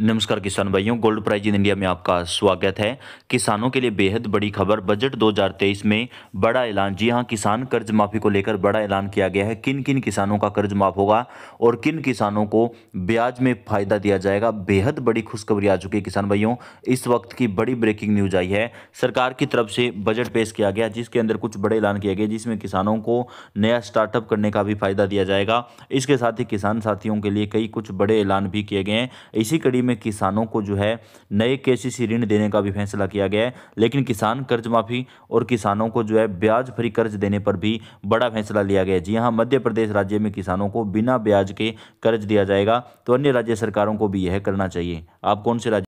नमस्कार किसान भाइयों गोल्ड प्राइज इन इंडिया में आपका स्वागत है किसानों के लिए बेहद बड़ी खबर बजट 2023 में बड़ा ऐलान जी हां किसान कर्ज माफ़ी को लेकर बड़ा ऐलान किया गया है किन किन किसानों का कर्ज माफ़ होगा और किन किसानों को ब्याज में फ़ायदा दिया जाएगा बेहद बड़ी खुशखबरी आ चुकी है किसान भाइयों इस वक्त की बड़ी ब्रेकिंग न्यूज आई है सरकार की तरफ से बजट पेश किया गया जिसके अंदर कुछ बड़े ऐलान किए गए जिसमें किसानों को नया स्टार्टअप करने का भी फ़ायदा दिया जाएगा इसके साथ ही किसान साथियों के लिए कई कुछ बड़े ऐलान भी किए गए हैं इसी कड़ी में किसानों को जो है नए के ऋण देने का भी फैसला किया गया है लेकिन किसान कर्ज माफ़ी और किसानों को जो है ब्याज फ्री कर्ज देने पर भी बड़ा फैसला लिया गया है जी हाँ मध्य प्रदेश राज्य में किसानों को बिना ब्याज के कर्ज दिया जाएगा तो अन्य राज्य सरकारों को भी यह करना चाहिए आप कौन से राज्य